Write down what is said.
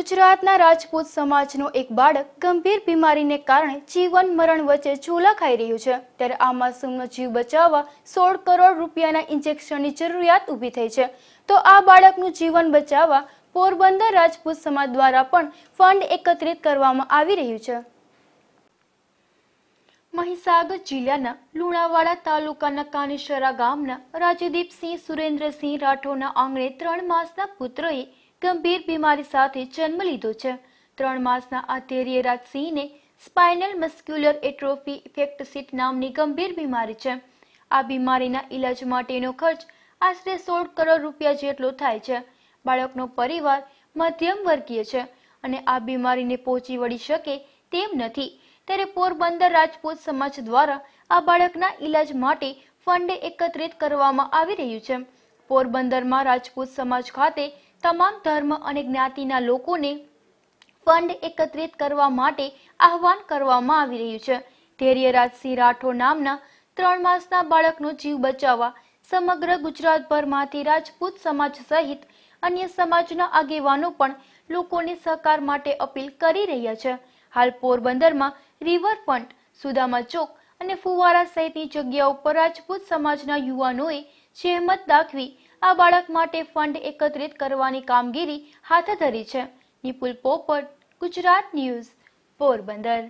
ગુજરાતના રાજપૂત સમાજનો એક બાળક ગંભીર બીમારીને કારણે જીવન મરણ વચ્ચે ઝોલા ખાઈ રહ્યું છે ત્યારે આ માસૂમનો જીવ બચાવવા સોળ કરોડ રૂપિયાના ઇન્જેક્શનની જરૂરિયાત ઊભી થઈ છે તો આ બાળકનું જીવન બચાવવા પોરબંદર રાજપૂત સમાજ દ્વારા પણ ફંડ એકત્રિત કરવામાં આવી રહ્યું છે મહીસાગર જિલ્લાના લુણાવાડા તાલુકાના કાનેશરા ગામના રાજદીપસિંહ સુરેન્દ્રસિંહ રાઠોડના આંગણે ત્રણ માસના પુત્રએ ગંભીર બીમારી સાથે જન્મ લીધો છે ત્રણ માસના આ ધૈર્ય રાજસિંહને સ્પાઇનલ મસ્ક્યુલર એટ્રોફી ઇફેક્ટસિટ નામની ગંભીર બીમારી છે આ બીમારીના ઈલાજ માટેનો ખર્ચ આશરે સોળ કરોડ રૂપિયા જેટલો થાય છે બાળકનો પરિવાર મધ્યમ વર્ગીય છે અને આ બીમારીને પહોંચી વળી શકે તેમ નથી ત્યારે પોરબંદર રાજપૂત સમાજ દ્વારા આ બાળકના ઈલાજ માટે ફંડ એકત્રિત કરવામાં આવી રહ્યું છે પોરબંદરમાં રાજપૂત સમાજ ખાતે તમામ ધર્મ અને જ્ઞાતિના લોકોને ફંડ એકત્રિત કરવા માટે આહવાન કરવામાં આવી રહ્યું છે ધૈર્યરાજસિંહ રાઠોડ નામના ત્રણ માસના બાળકનો જીવ બચાવવા સમગ્ર ગુજરાતભરમાંથી રાજપૂત સમાજ સહિત અન્ય સમાજના આગેવાનો પણ લોકોને સહકાર માટે અપીલ કરી રહ્યા છે હાલ પોરબંદરમાં રિવરફ્રન્ટ સુદામા ચોક અને ફુવારા સહિતની જગ્યાઓ પર રાજપૂત સમાજના યુવાનોએ સહેમત દાખવી આ બાળક માટે ફંડ એકત્રિત કરવાની કામગીરી હાથ ધરી છે નિપુલ પોપટ ગુજરાત ન્યૂઝ પોરબંદર